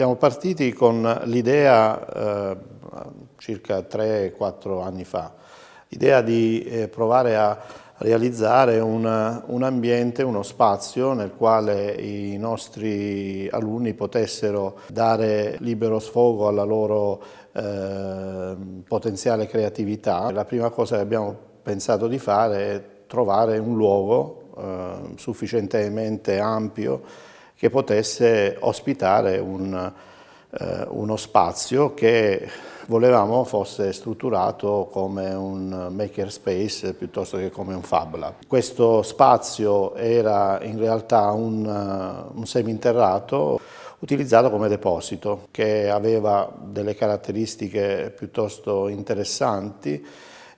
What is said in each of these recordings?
Siamo partiti con l'idea eh, circa 3-4 anni fa, l'idea di eh, provare a realizzare un, un, ambiente, uno spazio nel quale i nostri alunni potessero dare libero sfogo alla loro eh, potenziale creatività. La prima cosa che abbiamo pensato di fare è trovare un luogo eh, sufficientemente ampio che potesse ospitare un, eh, uno spazio che volevamo fosse strutturato come un makerspace piuttosto che come un fab lab. Questo spazio era in realtà un, eh, un seminterrato utilizzato come deposito che aveva delle caratteristiche piuttosto interessanti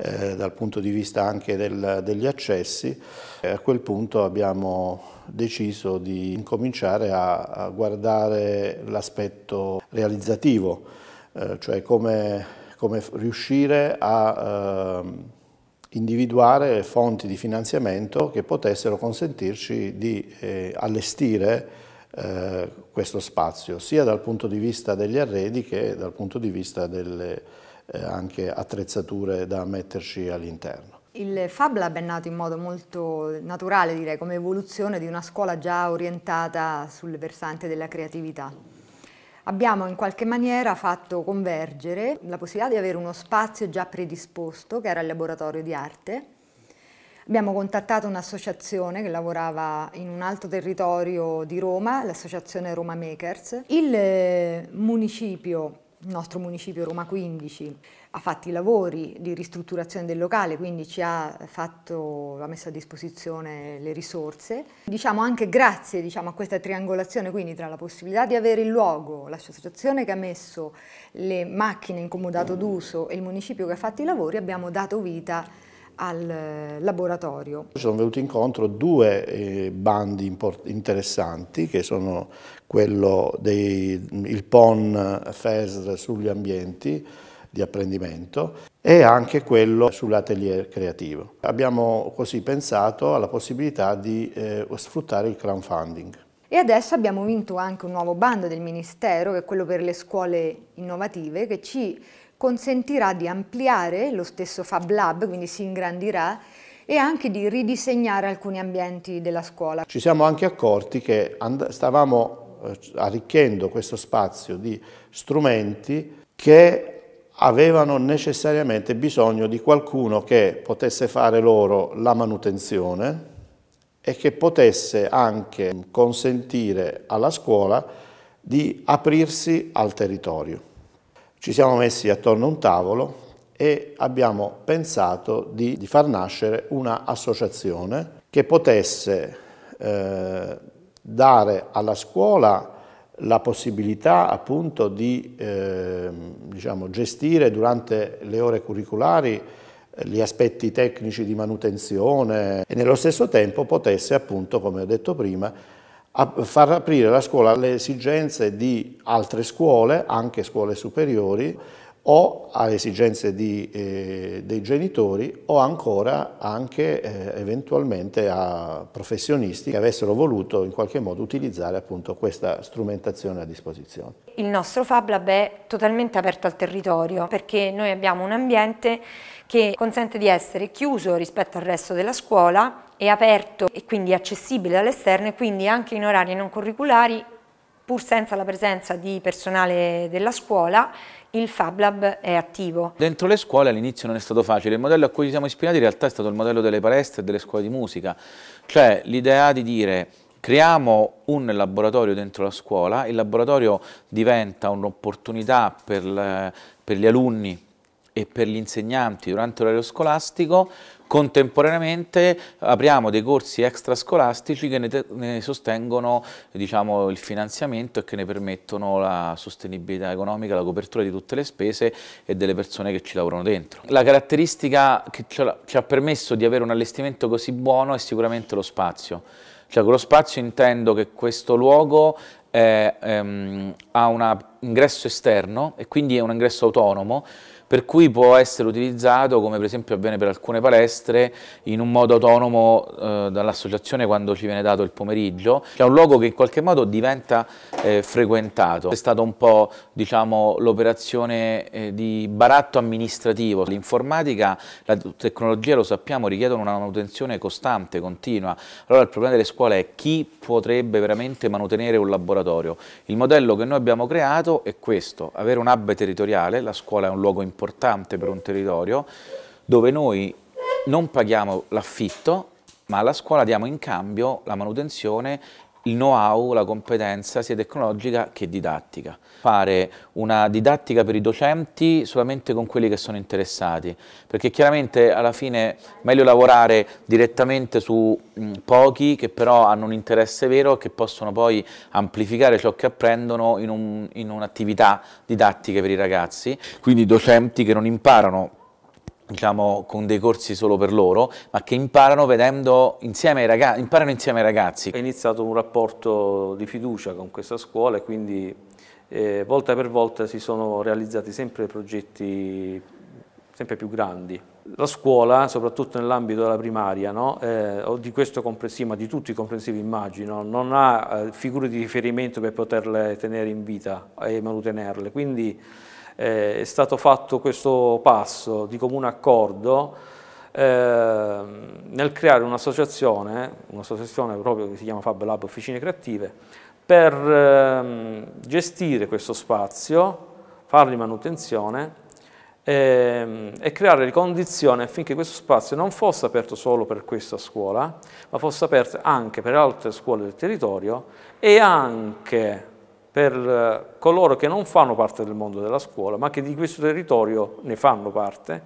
eh, dal punto di vista anche del, degli accessi. Eh, a quel punto abbiamo deciso di incominciare a, a guardare l'aspetto realizzativo, eh, cioè come, come, riuscire a ehm, individuare fonti di finanziamento che potessero consentirci di eh, allestire eh, questo spazio, sia dal punto di vista degli arredi che dal punto di vista delle, eh, anche attrezzature da metterci all'interno. Il Fab Lab è nato in modo molto naturale, direi, come evoluzione di una scuola già orientata sul versante della creatività. Abbiamo in qualche maniera fatto convergere la possibilità di avere uno spazio già predisposto, che era il laboratorio di arte. Abbiamo contattato un'associazione che lavorava in un altro territorio di Roma, l'associazione Roma Makers. Il eh, municipio il nostro municipio Roma 15 ha fatto i lavori di ristrutturazione del locale, quindi ci ha, fatto, ha messo a disposizione le risorse. Diciamo anche grazie diciamo, a questa triangolazione, quindi tra la possibilità di avere il luogo, l'associazione che ha messo le macchine in comodato d'uso e il municipio che ha fatto i lavori, abbiamo dato vita a al eh, laboratorio. Ci sono venuti incontro due eh, bandi interessanti che sono quello del PON FESR sugli ambienti di apprendimento e anche quello sull'atelier creativo. Abbiamo così pensato alla possibilità di eh, sfruttare il crowdfunding. E adesso abbiamo vinto anche un nuovo bando del Ministero, che è quello per le scuole innovative, che ci consentirà di ampliare lo stesso Fab Lab, quindi si ingrandirà, e anche di ridisegnare alcuni ambienti della scuola. Ci siamo anche accorti che stavamo eh, arricchendo questo spazio di strumenti che avevano necessariamente bisogno di qualcuno che potesse fare loro la manutenzione e che potesse anche consentire alla scuola di aprirsi al territorio. Ci siamo messi attorno a un tavolo e abbiamo pensato di, di far nascere un'associazione che potesse eh, dare alla scuola la possibilità appunto di eh, diciamo, gestire durante le ore curriculari eh, gli aspetti tecnici di manutenzione e nello stesso tempo potesse appunto, come ho detto prima, far aprire la scuola alle esigenze di altre scuole, anche scuole superiori, o alle esigenze di, eh, dei genitori o ancora anche eh, eventualmente a professionisti che avessero voluto in qualche modo utilizzare appunto questa strumentazione a disposizione. Il nostro Fab Lab è totalmente aperto al territorio perché noi abbiamo un ambiente che consente di essere chiuso rispetto al resto della scuola è aperto e quindi accessibile all'esterno e quindi anche in orari non curriculari, pur senza la presenza di personale della scuola, il Fab Lab è attivo. Dentro le scuole all'inizio non è stato facile, il modello a cui ci siamo ispirati in realtà è stato il modello delle palestre e delle scuole di musica, cioè l'idea di dire creiamo un laboratorio dentro la scuola, il laboratorio diventa un'opportunità per, per gli alunni e per gli insegnanti durante l'orario scolastico Contemporaneamente apriamo dei corsi extrascolastici che ne, ne sostengono diciamo, il finanziamento e che ne permettono la sostenibilità economica, la copertura di tutte le spese e delle persone che ci lavorano dentro. La caratteristica che ci ha permesso di avere un allestimento così buono è sicuramente lo spazio. Cioè con lo spazio intendo che questo luogo è, ehm, ha un ingresso esterno e quindi è un ingresso autonomo per cui può essere utilizzato, come per esempio avviene per alcune palestre, in un modo autonomo eh, dall'associazione quando ci viene dato il pomeriggio. È un luogo che in qualche modo diventa eh, frequentato. È stata un po' diciamo, l'operazione eh, di baratto amministrativo. L'informatica, la tecnologia, lo sappiamo, richiedono una manutenzione costante, continua. Allora il problema delle scuole è chi potrebbe veramente manutenere un laboratorio. Il modello che noi abbiamo creato è questo, avere un hub territoriale, la scuola è un luogo importante, importante per un territorio dove noi non paghiamo l'affitto ma alla scuola diamo in cambio la manutenzione il know-how, la competenza sia tecnologica che didattica. Fare una didattica per i docenti solamente con quelli che sono interessati, perché chiaramente alla fine è meglio lavorare direttamente su pochi che però hanno un interesse vero e che possono poi amplificare ciò che apprendono in un'attività didattica per i ragazzi. Quindi docenti che non imparano diciamo, con dei corsi solo per loro, ma che imparano, vedendo insieme ai ragazzi, imparano insieme ai ragazzi. È iniziato un rapporto di fiducia con questa scuola e quindi eh, volta per volta si sono realizzati sempre progetti sempre più grandi. La scuola, soprattutto nell'ambito della primaria, no? eh, di questo comprensivo, ma di tutti i comprensivi immagino, non ha eh, figure di riferimento per poterle tenere in vita e manutenerle, quindi eh, è stato fatto questo passo di comune accordo ehm, nel creare un'associazione, un'associazione proprio che si chiama Fab Lab Officine Creative, per ehm, gestire questo spazio, fargli manutenzione ehm, e creare le condizioni affinché questo spazio non fosse aperto solo per questa scuola, ma fosse aperto anche per altre scuole del territorio e anche per eh, coloro che non fanno parte del mondo della scuola, ma che di questo territorio ne fanno parte.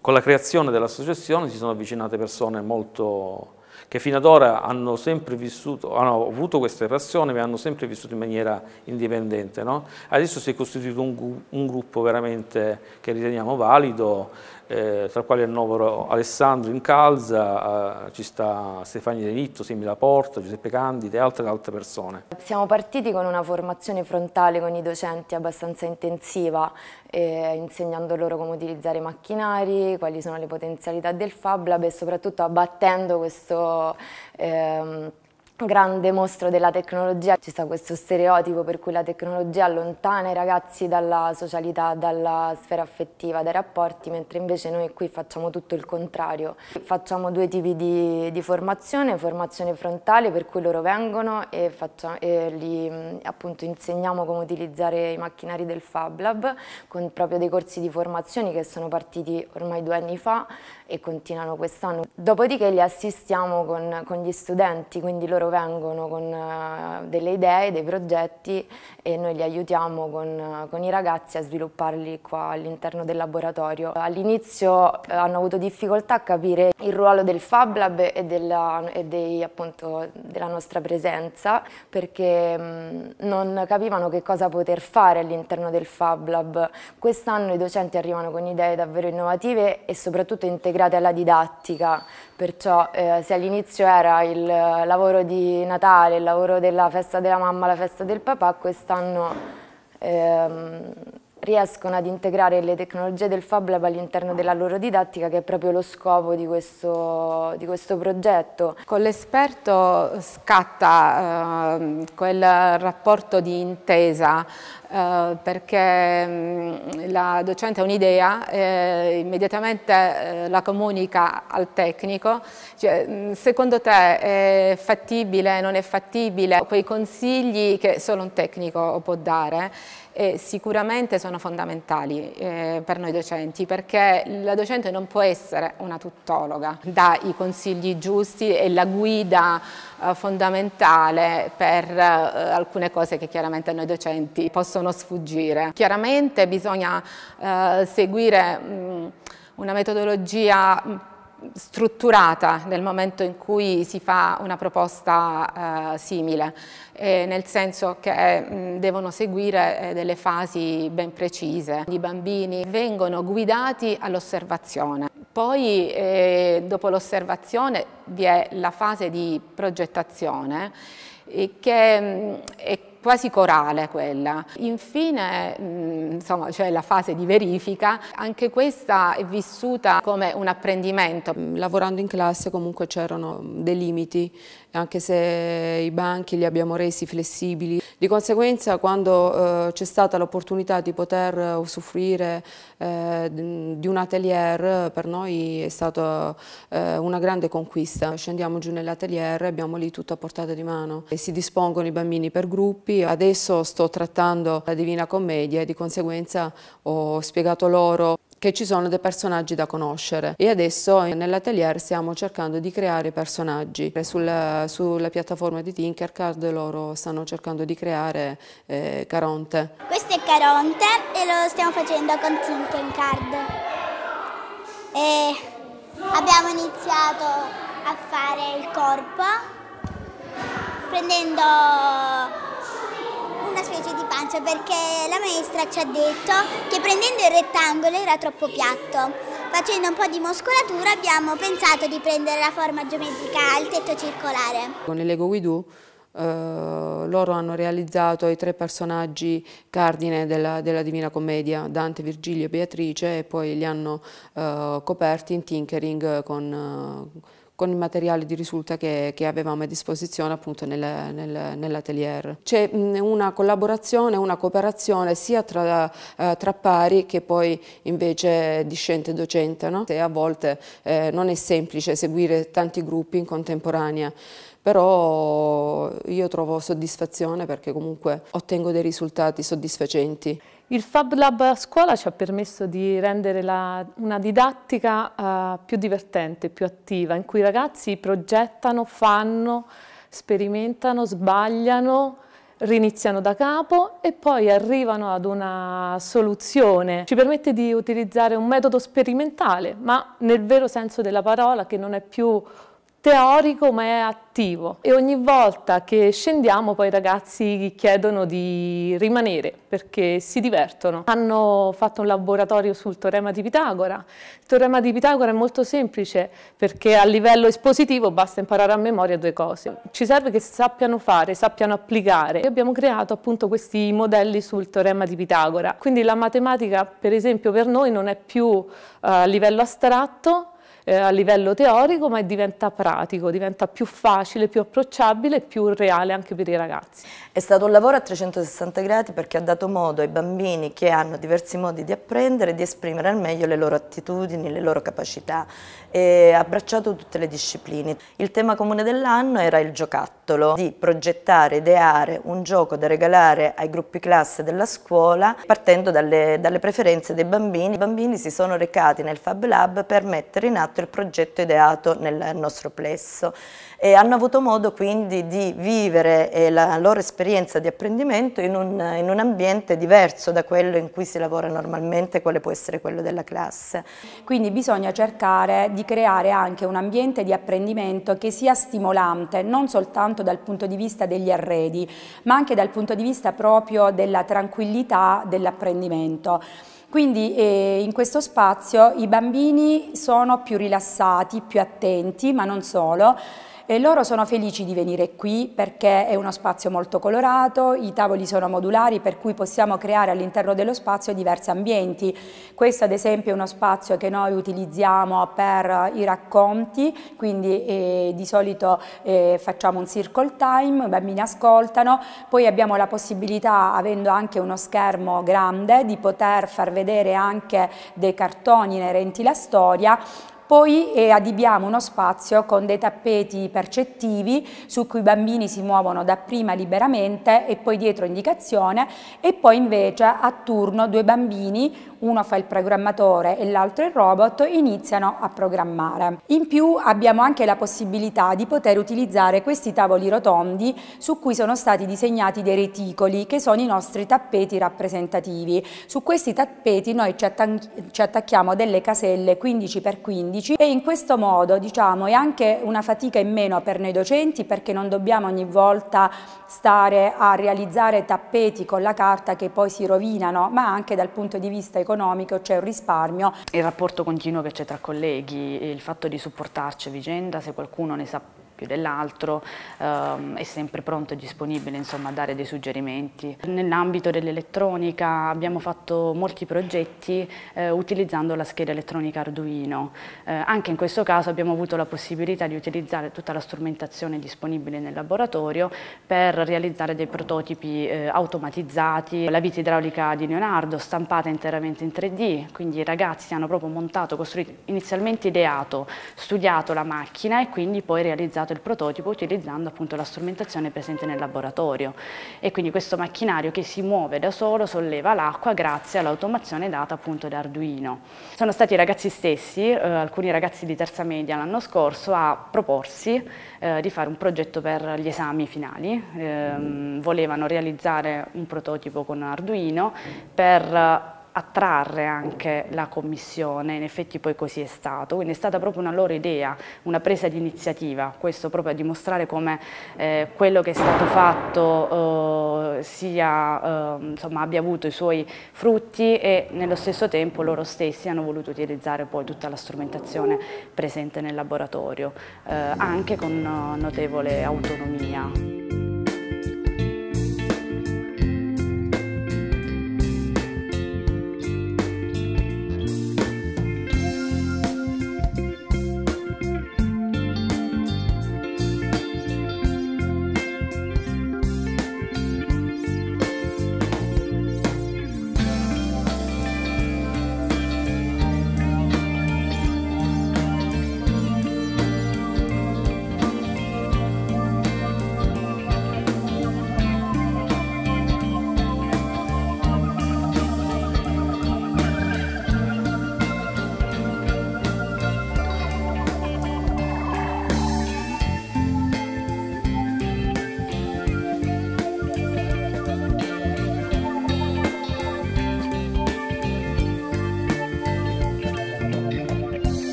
Con la creazione dell'associazione si sono avvicinate persone molto che fino ad ora hanno sempre vissuto, hanno avuto queste passioni, ma hanno sempre vissuto in maniera indipendente. No? Adesso si è costituito un, un, gruppo veramente che riteniamo valido, eh, tra quali annovero Alessandro Incalza, eh, ci sta Stefania Denitto, Semi La Giuseppe Candide e altre, altre persone. Siamo partiti con una formazione frontale con i docenti abbastanza intensiva, eh, insegnando loro come utilizzare i macchinari, quali sono le potenzialità del Fab Lab e soprattutto abbattendo questo... Ehm, grande mostro della tecnologia. Ci sta questo stereotipo per cui la tecnologia allontana i ragazzi dalla socialità, dalla sfera affettiva, dai rapporti, mentre invece noi qui facciamo tutto il contrario. Facciamo due tipi di, di formazione, formazione frontale per cui loro vengono e, facciamo, e li appunto, insegniamo come utilizzare i macchinari del Fab Lab con proprio dei corsi di formazione che sono partiti ormai due anni fa e continuano quest'anno. Dopodiché li assistiamo con, con, gli studenti, quindi loro vengono con eh, delle idee, dei progetti e noi li aiutiamo con, eh, con i ragazzi a svilupparli qua all'interno del laboratorio. All'inizio eh, hanno avuto difficoltà a capire il ruolo del Fab Lab e, della, e dei, appunto, della nostra presenza perché mm, non capivano che cosa poter fare all'interno del Fab Lab. Quest'anno i docenti arrivano con idee davvero innovative e soprattutto integrate ispirate alla didattica, perciò eh, se all'inizio era il eh, lavoro di Natale, il lavoro della festa della mamma, la festa del papà, quest'anno ehm, riescono ad integrare le tecnologie del Fab Lab all'interno della loro didattica che è proprio lo scopo di questo, di questo progetto. Con l'esperto scatta eh, quel rapporto di intesa eh, perché mh, mm, la docente ha un'idea, eh, immediatamente eh, la comunica al tecnico, cioè, mh, mm, secondo te è fattibile, non è fattibile, quei consigli che solo un tecnico può dare e sicuramente sono fondamentali eh, per noi docenti perché la docente non può essere una tuttologa, dà i consigli giusti e la guida eh, fondamentale per eh, alcune cose che chiaramente noi docenti possono possono sfuggire. Chiaramente bisogna eh, seguire mh, mm, una metodologia mm, strutturata nel momento in cui si fa una proposta eh, simile, eh, nel senso che mh, mm, devono seguire eh, delle fasi ben precise. I bambini vengono guidati all'osservazione. Poi eh, dopo l'osservazione vi è la fase di progettazione che mh, è quasi corale quella. Infine mm, insomma, c'è cioè la fase di verifica, anche questa è vissuta come un apprendimento. Lavorando in classe comunque c'erano dei limiti anche se i banchi li abbiamo resi flessibili. Di conseguenza quando eh, c'è stata l'opportunità di poter usufruire eh, di un atelier per noi è stata eh, una grande conquista. Scendiamo giù nell'atelier e abbiamo lì tutto a portata di mano. E si dispongono i bambini per gruppi, adesso sto trattando la Divina Commedia e di conseguenza ho spiegato loro che ci sono dei personaggi da conoscere e adesso eh, nell'atelier stiamo cercando di creare personaggi. Eh, sulla, sulla piattaforma di Tinkercard loro stanno cercando di creare eh, Caronte. Questo è Caronte e lo stiamo facendo con Tinkercard. E abbiamo iniziato a fare il corpo prendendo piace perché la maestra ci ha detto che prendendo il rettangolo era troppo piatto. Facendo un po' di muscolatura abbiamo pensato di prendere la forma geometrica al tetto circolare. Con il Lego Widoo eh, loro hanno realizzato i tre personaggi cardine della, della, Divina Commedia, Dante, Virgilio e Beatrice e poi li hanno eh, coperti in tinkering con... Eh, con il materiale di risulta che, che avevamo a disposizione appunto nel, nel, nell'atelier. C'è una collaborazione, una cooperazione sia tra, eh, tra pari che poi invece discente docente no? e a volte eh, non è semplice seguire tanti gruppi in contemporanea però io trovo soddisfazione perché comunque ottengo dei risultati soddisfacenti. Il Fab Lab a scuola ci ha permesso di rendere la, una didattica uh, più divertente, più attiva, in cui i ragazzi progettano, fanno, sperimentano, sbagliano, riniziano da capo e poi arrivano ad una soluzione. Ci permette di utilizzare un metodo sperimentale, ma nel vero senso della parola, che non è più teorico ma è attivo e ogni volta che scendiamo poi i ragazzi chiedono di rimanere perché si divertono. Hanno fatto un laboratorio sul teorema di Pitagora. Il teorema di Pitagora è molto semplice perché a livello espositivo basta imparare a memoria due cose. Ci serve che sappiano fare, sappiano applicare e abbiamo creato appunto questi modelli sul teorema di Pitagora. Quindi la matematica per esempio per noi non è più eh, a livello astratto eh, a livello teorico, ma diventa pratico, diventa più facile, più approcciabile e più reale anche per i ragazzi. È stato un lavoro a 360 gradi perché ha dato modo ai bambini che hanno diversi modi di apprendere di esprimere al meglio le loro attitudini, le loro capacità e ha abbracciato tutte le discipline. Il tema comune dell'anno era il giocattolo, di progettare, ideare un gioco da regalare ai gruppi classe della scuola partendo dalle, dalle preferenze dei bambini. I bambini si sono recati nel Fab Lab per mettere in atto atto il progetto ideato nel nostro plesso e hanno avuto modo quindi di vivere eh, la loro esperienza di apprendimento in un, in un, ambiente diverso da quello in cui si lavora normalmente, quale può essere quello della classe. Quindi bisogna cercare di creare anche un ambiente di apprendimento che sia stimolante non soltanto dal punto di vista degli arredi ma anche dal punto di vista proprio della tranquillità dell'apprendimento. Quindi eh, in questo spazio i bambini sono più rilassati, più attenti, ma non solo, e loro sono felici di venire qui perché è uno spazio molto colorato, i tavoli sono modulari per cui possiamo creare all'interno dello spazio diversi ambienti. Questo ad esempio è uno spazio che noi utilizziamo per i racconti, quindi eh, di solito eh, facciamo un circle time, i bambini ascoltano, poi abbiamo la possibilità, avendo anche uno schermo grande, di poter far vedere anche dei cartoni inerenti la storia poi eh, addibiamo uno spazio con dei tappeti percettivi su cui i bambini si muovono dapprima liberamente e poi dietro indicazione e poi invece a turno due bambini, uno fa il programmatore e l'altro il robot, iniziano a programmare. In più abbiamo anche la possibilità di poter utilizzare questi tavoli rotondi su cui sono stati disegnati dei reticoli che sono i nostri tappeti rappresentativi. Su questi tappeti noi ci, attac ci attacchiamo delle caselle 15x15 15 e in questo modo diciamo, è anche una fatica in meno per noi docenti perché non dobbiamo ogni volta stare a realizzare tappeti con la carta che poi si rovinano, ma anche dal punto di vista economico c'è un risparmio. Il rapporto continuo che c'è tra colleghi, il fatto di supportarci a vicenda, se qualcuno ne sa più dell'altro, ehm, è sempre pronto e disponibile insomma, a dare dei suggerimenti. Nell'ambito dell'elettronica abbiamo fatto molti progetti eh, utilizzando la scheda elettronica Arduino. Eh, anche in questo caso abbiamo avuto la possibilità di utilizzare tutta la strumentazione disponibile nel laboratorio per realizzare dei prototipi eh, automatizzati, la vita idraulica di Leonardo stampata interamente in 3D, quindi i ragazzi hanno proprio montato, costruito, inizialmente ideato, studiato la macchina e quindi poi realizzato realizzato il prototipo utilizzando appunto la strumentazione presente nel laboratorio e quindi questo macchinario che si muove da solo solleva l'acqua grazie all'automazione data appunto da Arduino. Sono stati i ragazzi stessi, eh, alcuni ragazzi di terza media l'anno scorso, a proporsi eh, di fare un progetto per gli esami finali, eh, volevano realizzare un prototipo con Arduino per attrarre anche la Commissione, in effetti poi così è stato, quindi è stata proprio una loro idea, una presa di iniziativa, questo proprio a dimostrare come eh, quello che è stato fatto eh, sia, eh, insomma, abbia avuto i suoi frutti e nello stesso tempo loro stessi hanno voluto utilizzare poi tutta la strumentazione presente nel laboratorio, eh, anche con eh, notevole autonomia.